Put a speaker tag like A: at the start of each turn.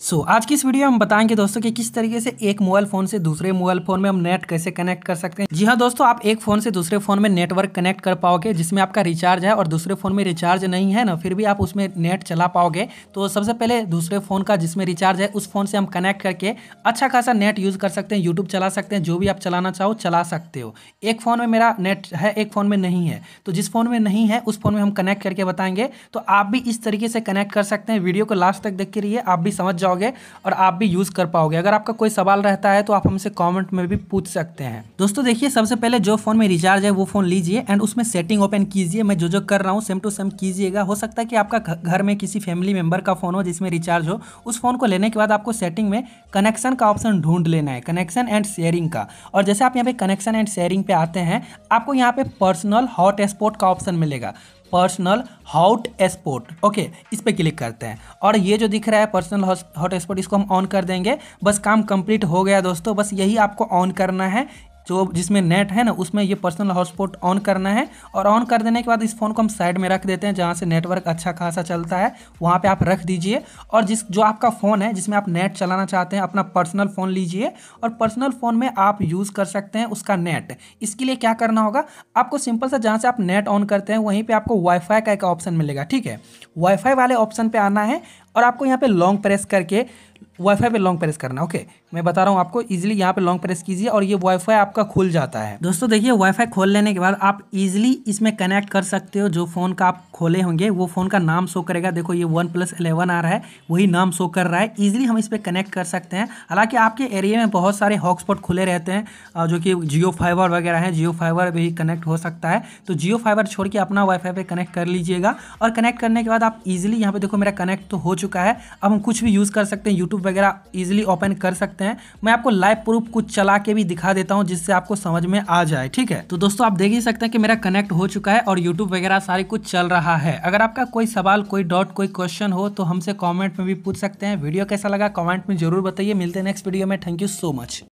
A: सो so, आज की इस वीडियो में हम बताएंगे दोस्तों कि किस तरीके से एक मोबाइल फोन से दूसरे मोबाइल फोन में हम नेट कैसे कनेक्ट कर सकते हैं जी हाँ दोस्तों आप एक फोन से दूसरे फोन में नेटवर्क कनेक्ट कर पाओगे जिसमें आपका रिचार्ज है और दूसरे फोन में रिचार्ज नहीं है ना फिर भी आप उसमें नेट चला पाओगे तो सबसे पहले दूसरे फोन का जिसमें रिचार्ज है उस फोन से हम कनेक्ट करके अच्छा खासा नेट यूज कर सकते हैं यूट्यूब चला सकते हैं जो भी आप चलाना चाहो चला सकते हो एक फोन में मेरा नेट है एक फोन में नहीं है तो जिस फोन में नहीं है उस फोन में हम कनेक्ट करके बताएंगे तो आप भी इस तरीके से कनेक्ट कर सकते हैं वीडियो को लास्ट तक देख के रहिए आप भी समझ जाओ जाओगे और आप भी यूज़ कर पाओगे अगर आपका कोई सवाल रहता है तो आप हमसे कॉमेंट में भी पूछ सकते हैं दोस्तों देखिए सबसे पहले जो फ़ोन में रिचार्ज है वो फ़ोन लीजिए एंड उसमें सेटिंग ओपन कीजिए मैं जो जो कर रहा हूँ सेम टू सेम कीजिएगा हो सकता है कि आपका घर में किसी फैमिली मेंबर का फ़ोन हो जिसमें रिचार्ज हो उस फ़ोन को लेने के बाद आपको सेटिंग में कनेक्शन का ऑप्शन ढूंढ लेना है कनेक्शन एंड शेयरिंग का और जैसे आप यहाँ पे कनेक्शन एंड शेयरिंग पे आते हैं आपको यहाँ पे पर्सनल हॉट स्पॉट का ऑप्शन मिलेगा पर्सनल हॉट स्पॉट ओके इस पर क्लिक करते हैं और ये जो दिख रहा है पर्सनल हॉट स्पॉट इसको हम ऑन कर देंगे बस काम कंप्लीट हो गया दोस्तों बस यही आपको ऑन करना है जो जिसमें नेट है ना उसमें ये पर्सनल हॉटस्पॉट ऑन करना है और ऑन कर देने के बाद इस फ़ोन को हम साइड में रख देते हैं जहाँ से नेटवर्क अच्छा खासा चलता है वहाँ पर आप रख दीजिए और जिस जो आपका फ़ोन है जिसमें आप नेट चलाना चाहते हैं अपना पर्सनल फ़ोन लीजिए और पर्सनल फ़ोन में आप यूज़ कर सकते हैं उसका नेट इसके लिए क्या करना होगा आपको सिंपल सा जहाँ से आप नेट ऑन करते हैं वहीं पर आपको वाईफाई का एक ऑप्शन मिलेगा ठीक है वाईफाई वाले ऑप्शन पर आना है और आपको यहाँ पे लॉन्ग प्रेस करके वाईफाई पे लॉन्ग प्रेस करना ओके मैं बता रहा हूँ आपको इजीली यहाँ पे लॉन्ग प्रेस कीजिए और ये वाईफाई आपका खुल जाता है दोस्तों देखिए वाईफाई खोल लेने के बाद आप इजीली इसमें कनेक्ट कर सकते हो जो फ़ोन का आप खोले होंगे वो फ़ोन का नाम शो करेगा देखो ये वन प्लस इलेवन आ रहा है वही नाम शो कर रहा है ईजिली हम इस पर कनेक्ट कर सकते हैं हालांकि आपके एरिया में बहुत सारे हॉटस्पॉट खुले रहते हैं जो कि जियो फाइबर वगैरह हैं जियो फाइबर भी कनेक्ट हो सकता है तो जियो फाइबर छोड़ के अपना वाईफाई पे कनेक्ट कर लीजिएगा और कनेक्ट करने के बाद आप इजिली यहाँ पे देखो मेरा कनेक्ट तो हो चुका है अब हम कुछ भी यूज़ कर सकते हैं यूट्यूब वगैरह ईजिली ओपन कर सकते हैं मैं आपको लाइव प्रूफ कुछ चला के भी दिखा देता हूँ जिससे आपको समझ में आ जाए ठीक है तो दोस्तों आप देख ही सकते हैं कि मेरा कनेक्ट हो चुका है और यूट्यूब वगैरह सारी कुछ चल रहा है अगर आपका कोई सवाल कोई डाउट कोई क्वेश्चन हो तो हमसे कॉमेंट में भी पूछ सकते हैं वीडियो कैसा लगा कॉमेंट में जरूर बताइए मिलते हैं नेक्स्ट वीडियो में थैंक यू सो मच